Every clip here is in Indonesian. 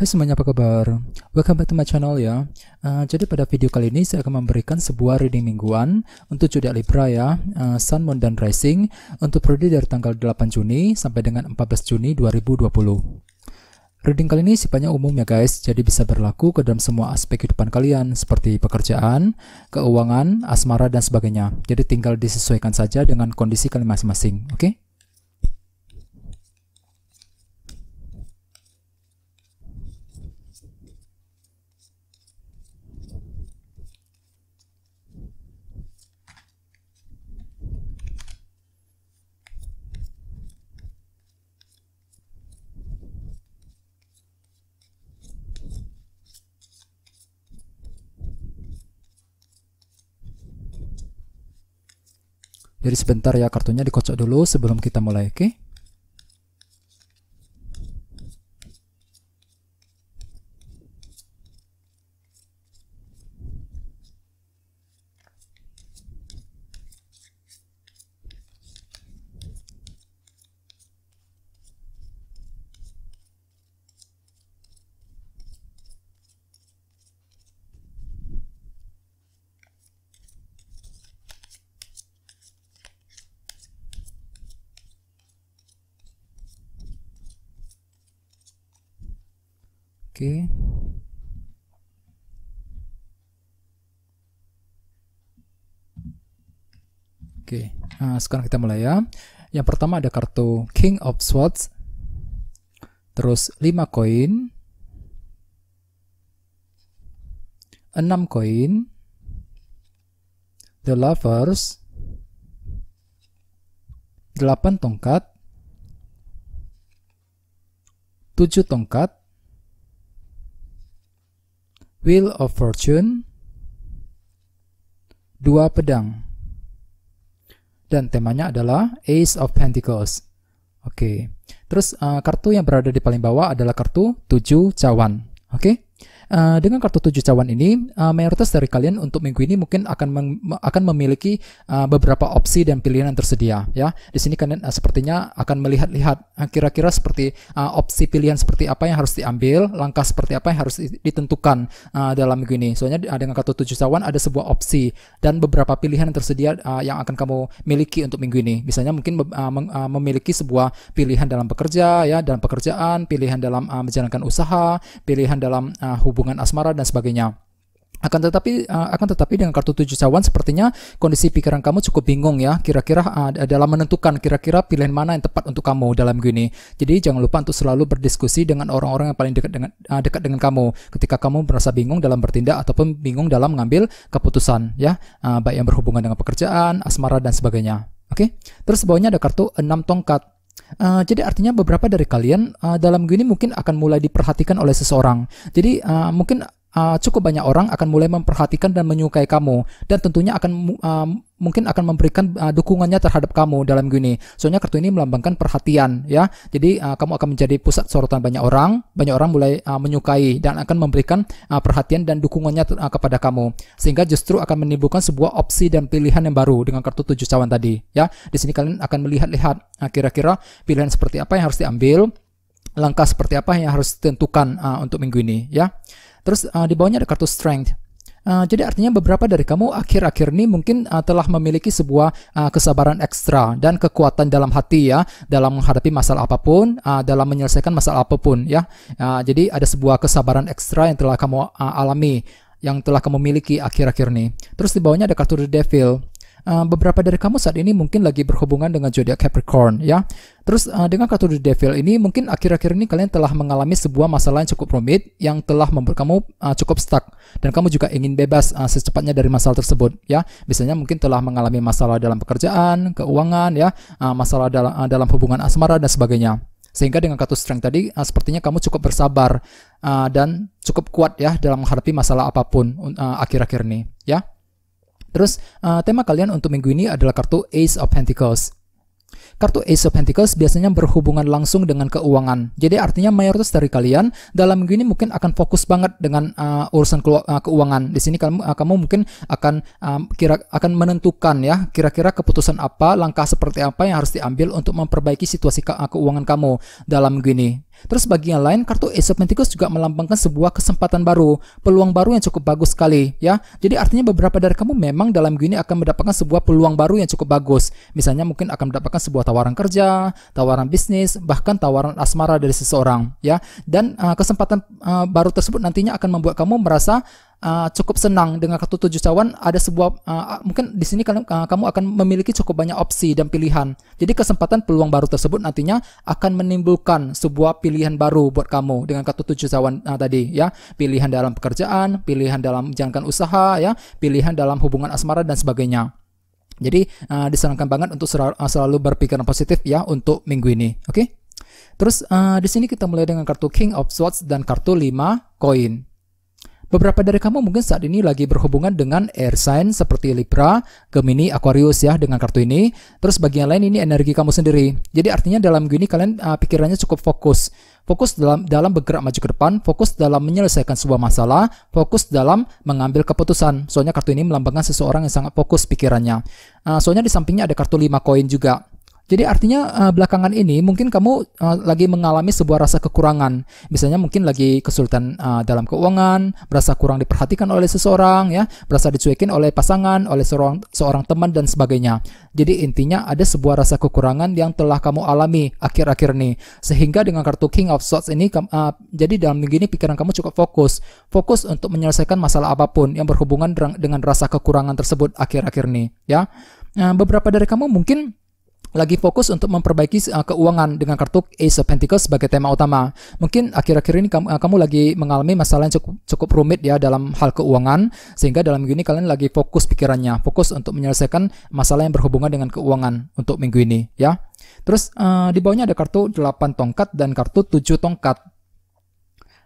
Hai semuanya apa kabar? Welcome back to my channel ya uh, Jadi pada video kali ini saya akan memberikan sebuah reading mingguan Untuk zodiak Libra ya uh, Sun, Moon, dan Rising Untuk periode dari tanggal 8 Juni sampai dengan 14 Juni 2020 Reading kali ini sifatnya umum ya guys Jadi bisa berlaku ke dalam semua aspek kehidupan kalian Seperti pekerjaan, keuangan, asmara, dan sebagainya Jadi tinggal disesuaikan saja dengan kondisi kalian masing-masing Oke? okay? Jadi sebentar ya kartunya dikocok dulu sebelum kita mulai, oke? Okay? Oke. Oke, nah, sekarang kita mulai ya. Yang pertama ada kartu King of Swords, terus 5 koin, 6 koin, The Lovers, 8 tongkat, 7 tongkat, Wheel of Fortune, dua pedang, dan temanya adalah Ace of Pentacles. Oke, terus uh, kartu yang berada di paling bawah adalah kartu Tujuh cawan. Oke. Eh, dengan kartu tujuh cawan ini, uh, mayoritas dari kalian untuk minggu ini mungkin akan mem akan memiliki uh, beberapa opsi dan pilihan yang tersedia. Ya, di sini kalian uh, sepertinya akan melihat-lihat kira-kira seperti uh, opsi pilihan seperti apa yang harus diambil, langkah seperti apa yang harus ditentukan uh, dalam minggu ini. Soalnya uh, dengan kartu tujuh cawan ada sebuah opsi dan beberapa pilihan yang tersedia uh, yang akan kamu miliki untuk minggu ini. Misalnya mungkin uh, memiliki sebuah pilihan dalam bekerja, ya, dalam pekerjaan, pilihan dalam uh, menjalankan usaha, pilihan dalam uh, hubungan hubungan asmara dan sebagainya. Akan tetapi uh, akan tetapi dengan kartu tujuh cawan sepertinya kondisi pikiran kamu cukup bingung ya kira-kira uh, dalam menentukan kira-kira pilihan mana yang tepat untuk kamu dalam gini. Jadi jangan lupa untuk selalu berdiskusi dengan orang-orang yang paling dekat dengan uh, dekat dengan kamu ketika kamu merasa bingung dalam bertindak ataupun bingung dalam mengambil keputusan ya uh, baik yang berhubungan dengan pekerjaan, asmara dan sebagainya. Oke. Okay? Terus bawahnya ada kartu enam tongkat. Uh, jadi artinya beberapa dari kalian uh, dalam gini mungkin akan mulai diperhatikan oleh seseorang. Jadi uh, mungkin uh, cukup banyak orang akan mulai memperhatikan dan menyukai kamu dan tentunya akan uh, mungkin akan memberikan uh, dukungannya terhadap kamu dalam gini. Soalnya kartu ini melambangkan perhatian ya. Jadi uh, kamu akan menjadi pusat sorotan banyak orang, banyak orang mulai uh, menyukai dan akan memberikan uh, perhatian dan dukungannya uh, kepada kamu. Sehingga justru akan menimbulkan sebuah opsi dan pilihan yang baru dengan kartu tujuh cawan tadi ya. Di sini kalian akan melihat-lihat uh, kira-kira pilihan seperti apa yang harus diambil, langkah seperti apa yang harus ditentukan uh, untuk minggu ini ya. Terus uh, di bawahnya ada kartu strength. Uh, jadi artinya beberapa dari kamu akhir-akhir ini mungkin uh, telah memiliki sebuah uh, kesabaran ekstra dan kekuatan dalam hati ya dalam menghadapi masalah apapun, uh, dalam menyelesaikan masalah apapun ya. Uh, jadi ada sebuah kesabaran ekstra yang telah kamu uh, alami, yang telah kamu miliki akhir-akhir ini. Terus di bawahnya ada kartu The Devil. Eh, beberapa dari kamu saat ini mungkin lagi berhubungan dengan zodiak Capricorn ya. Terus uh, dengan kartu The Devil ini mungkin akhir-akhir ini kalian telah mengalami sebuah masalah yang cukup rumit yang telah membuat kamu uh, cukup stuck dan kamu juga ingin bebas uh, secepatnya dari masalah tersebut ya. Biasanya mungkin telah mengalami masalah dalam pekerjaan, keuangan ya, uh, masalah dalam uh, dalam hubungan asmara dan sebagainya. Sehingga dengan kartu strength tadi uh, sepertinya kamu cukup bersabar uh, dan cukup kuat ya dalam menghadapi masalah apapun akhir-akhir uh, akhir -akhir ini ya. Terus uh, tema kalian untuk minggu ini adalah kartu Ace of Pentacles. Kartu Ace of Pentacles biasanya berhubungan langsung dengan keuangan. Jadi artinya mayoritas dari kalian dalam minggu ini mungkin akan fokus banget dengan uh, urusan uh, keuangan. Di sini kamu uh, kamu mungkin akan uh, kira akan menentukan ya kira-kira keputusan apa, langkah seperti apa yang harus diambil untuk memperbaiki situasi ke uh, keuangan kamu dalam minggu ini. Terus bagi yang lain, kartu Ace of Pentacles juga melambangkan sebuah kesempatan baru, peluang baru yang cukup bagus sekali, ya. Jadi artinya beberapa dari kamu memang dalam gini akan mendapatkan sebuah peluang baru yang cukup bagus. Misalnya mungkin akan mendapatkan sebuah tawaran kerja, tawaran bisnis, bahkan tawaran asmara dari seseorang, ya. Dan uh, kesempatan uh, baru tersebut nantinya akan membuat kamu merasa uh, cukup senang dengan kartu tujuh cawan ada sebuah uh, mungkin di sini kan, uh, kamu akan memiliki cukup banyak opsi dan pilihan. Jadi kesempatan peluang baru tersebut nantinya akan menimbulkan sebuah pilihan baru buat kamu dengan kartu tujuh cawan uh, tadi ya. Pilihan dalam pekerjaan, pilihan dalam menjalankan usaha ya, pilihan dalam hubungan asmara dan sebagainya. Jadi uh, disarankan banget untuk selalu, uh, selalu berpikiran positif ya untuk minggu ini. Oke? Okay? Terus uh, di sini kita mulai dengan kartu King of Swords dan kartu 5 koin. Beberapa dari kamu mungkin saat ini lagi berhubungan dengan air sign seperti Libra, Gemini, Aquarius ya dengan kartu ini. Terus bagian lain ini energi kamu sendiri. Jadi artinya dalam gini kalian uh, pikirannya cukup fokus. Fokus dalam dalam bergerak maju ke depan, fokus dalam menyelesaikan sebuah masalah, fokus dalam mengambil keputusan. Soalnya kartu ini melambangkan seseorang yang sangat fokus pikirannya. Uh, soalnya di sampingnya ada kartu 5 koin juga. Jadi artinya uh, belakangan ini mungkin kamu uh, lagi mengalami sebuah rasa kekurangan. Misalnya mungkin lagi kesulitan uh, dalam keuangan, merasa kurang diperhatikan oleh seseorang ya, merasa dicuekin oleh pasangan, oleh seorang seorang teman dan sebagainya. Jadi intinya ada sebuah rasa kekurangan yang telah kamu alami akhir-akhir ini. Sehingga dengan kartu King of Swords ini uh, jadi dalam minggu ini pikiran kamu cukup fokus, fokus untuk menyelesaikan masalah apapun yang berhubungan dengan rasa kekurangan tersebut akhir-akhir ini ya. Nah, beberapa dari kamu mungkin lagi fokus untuk memperbaiki uh, keuangan dengan kartu Ace of Pentacles sebagai tema utama. Mungkin akhir-akhir ini kamu, uh, eh, kamu lagi mengalami masalah yang cukup, cukup rumit ya dalam hal keuangan, sehingga dalam minggu ini kalian lagi fokus pikirannya, fokus untuk menyelesaikan masalah yang berhubungan dengan keuangan untuk minggu ini ya. Terus uh, di bawahnya ada kartu 8 tongkat dan kartu 7 tongkat.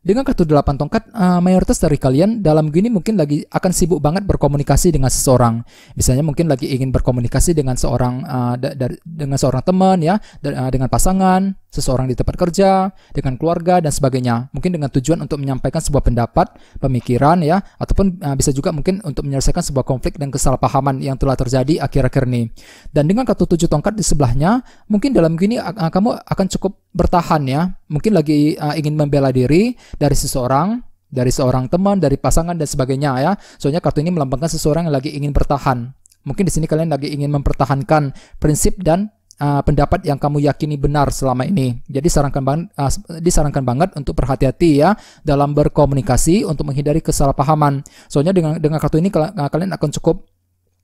Dengan kartu 8 tongkat, uh, mayoritas dari kalian dalam gini mungkin lagi akan sibuk banget berkomunikasi dengan seseorang. Misalnya mungkin lagi ingin berkomunikasi dengan seorang uh, dengan seorang teman ya, eh, dengan pasangan, seseorang di tempat kerja, dengan keluarga dan sebagainya. Mungkin dengan tujuan untuk menyampaikan sebuah pendapat, pemikiran ya, ataupun uh, bisa juga mungkin untuk menyelesaikan sebuah konflik dan kesalahpahaman yang telah terjadi akhir-akhir ini. Dan dengan kartu tujuh tongkat di sebelahnya, mungkin dalam gini uh, eh, eh, kamu akan cukup bertahan ya. Mungkin lagi uh, ingin membela diri dari seseorang dari seorang teman, dari pasangan dan sebagainya ya. Soalnya kartu ini melambangkan seseorang yang lagi ingin bertahan. Mungkin di sini kalian lagi ingin mempertahankan prinsip dan uh, pendapat yang kamu yakini benar selama ini. Jadi sarankan banget, uh, disarankan banget untuk berhati-hati ya dalam berkomunikasi untuk menghindari kesalahpahaman. Soalnya dengan dengan kartu ini kalian akan cukup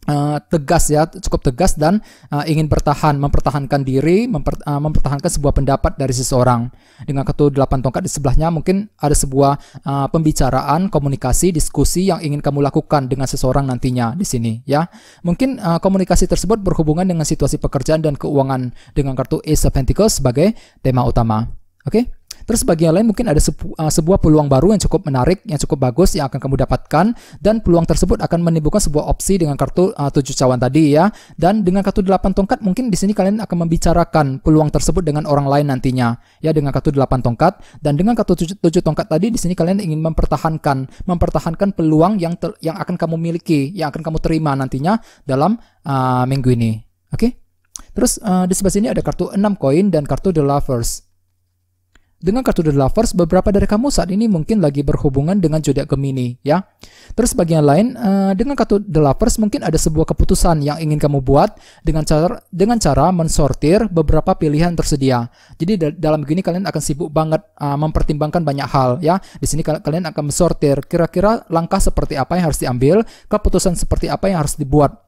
Eh, tegas ya cukup tegas dan uh, ingin bertahan mempertahankan diri memper, uh, mempertahankan sebuah pendapat dari seseorang dengan ketua delapan tongkat di sebelahnya mungkin ada sebuah uh, pembicaraan komunikasi diskusi yang ingin kamu lakukan dengan seseorang nantinya di sini ya mungkin uh, komunikasi tersebut berhubungan dengan situasi pekerjaan dan keuangan dengan kartu Ace of Pentacles sebagai tema utama oke okay? Terus bagian lain mungkin ada sebu uh, sebuah peluang baru yang cukup menarik, yang cukup bagus yang akan kamu dapatkan dan peluang tersebut akan menimbulkan sebuah opsi dengan kartu eh, uh, 7 cawan tadi ya. Dan dengan kartu 8 tongkat mungkin di sini kalian akan membicarakan peluang tersebut dengan orang lain nantinya ya dengan kartu 8 tongkat dan dengan kartu 7, 7 tongkat tadi di sini kalian ingin mempertahankan mempertahankan peluang yang ter, yang akan kamu miliki, yang akan kamu terima nantinya dalam uh, minggu ini. Oke? Okay? Terus uh, di sebelah sini ada kartu 6 koin dan kartu The Lovers. Dengan kartu The Lovers, beberapa dari kamu saat ini mungkin lagi berhubungan dengan zodiak Gemini, ya. Terus bagian lain, uh, dengan kartu The Lovers mungkin ada sebuah keputusan yang ingin kamu buat dengan cara dengan cara mensortir beberapa pilihan tersedia. Jadi da dalam begini kalian akan sibuk banget uh, mempertimbangkan banyak hal, ya. Di sini kalian akan mensortir kira-kira langkah seperti apa yang harus diambil, keputusan seperti apa yang harus dibuat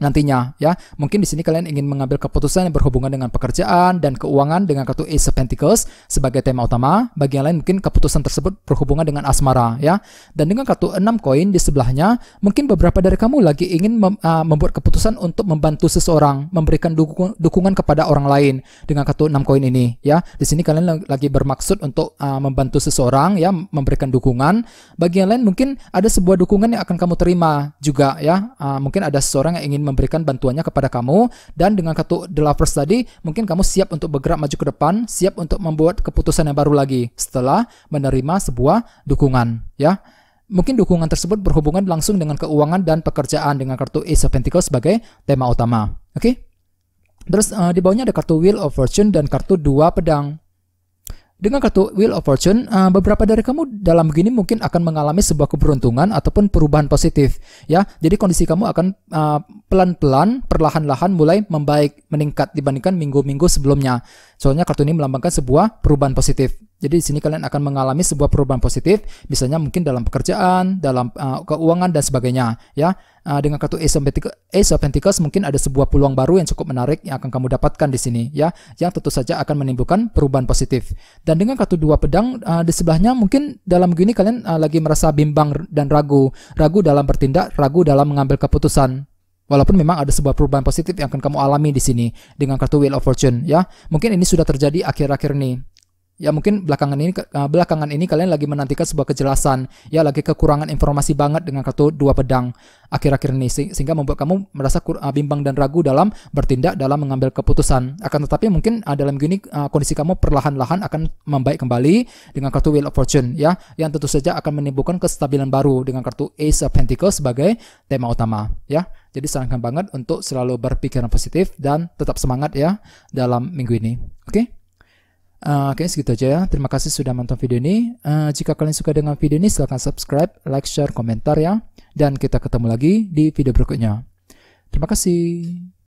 nantinya ya. Mungkin di sini kalian ingin mengambil keputusan yang berhubungan dengan pekerjaan dan keuangan dengan kartu Ace of Pentacles sebagai tema utama. Bagi yang lain mungkin keputusan tersebut berhubungan dengan asmara ya. Dan dengan kartu 6 koin di sebelahnya, mungkin beberapa dari kamu lagi ingin mem, uh, membuat keputusan untuk membantu seseorang, memberikan dukung, dukungan kepada orang lain dengan kartu 6 koin ini ya. Di sini kalian lagi bermaksud untuk uh, membantu seseorang ya, memberikan dukungan. Bagi yang lain mungkin ada sebuah dukungan yang akan kamu terima juga ya. Uh, mungkin ada seseorang yang ingin memberikan bantuannya kepada kamu dan dengan kartu The Lovers tadi mungkin kamu siap untuk bergerak maju ke depan, siap untuk membuat keputusan yang baru lagi setelah menerima sebuah dukungan ya. Mungkin dukungan tersebut berhubungan langsung dengan keuangan dan pekerjaan dengan kartu Ace of Pentacles sebagai tema utama. Oke? Okay? Terus uh, di bawahnya ada kartu Wheel of Fortune dan kartu dua pedang. Dengan kartu Wheel of Fortune, eh, beberapa dari kamu dalam begini mungkin akan mengalami sebuah keberuntungan ataupun perubahan positif, ya. Jadi kondisi kamu akan eh, pelan-pelan, perlahan-lahan mulai membaik, meningkat dibandingkan minggu-minggu sebelumnya. Soalnya kartu ini melambangkan sebuah perubahan positif. Jadi di sini kalian akan mengalami sebuah perubahan positif, misalnya mungkin dalam pekerjaan, dalam uh, keuangan dan sebagainya, ya. Uh, dengan kartu Ace of, Pentacles, Ace of Pentacles mungkin ada sebuah peluang baru yang cukup menarik yang akan kamu dapatkan di sini, ya, yang tentu saja akan menimbulkan perubahan positif. Dan dengan kartu dua pedang uh, di sebelahnya mungkin dalam gini kalian uh, lagi merasa bimbang dan ragu, ragu dalam bertindak, ragu dalam mengambil keputusan, Walaupun memang ada sebuah perubahan positif yang akan kamu alami di sini dengan kartu Wheel of Fortune ya. Mungkin ini sudah terjadi akhir-akhir ini ya mungkin belakangan ini eh, belakangan ini kalian lagi menantikan sebuah kejelasan ya lagi kekurangan informasi banget dengan kartu dua pedang akhir-akhir ini sehingga membuat kamu merasa uh, bimbang dan ragu dalam bertindak dalam mengambil keputusan akan tetapi mungkin eh, dalam gini kondisi kamu perlahan-lahan akan membaik kembali dengan kartu Wheel of Fortune ya yang tentu saja akan menimbulkan kestabilan baru dengan kartu Ace of Pentacles sebagai tema utama ya jadi sarankan banget untuk selalu berpikiran positif dan tetap semangat ya dalam minggu ini oke okay? Eh, oke, okay, segitu aja ya. Terima kasih sudah menonton video ini. Uh, jika kalian suka dengan video ini, silahkan subscribe, like, share, komentar ya. Dan kita ketemu lagi di video berikutnya. Terima kasih.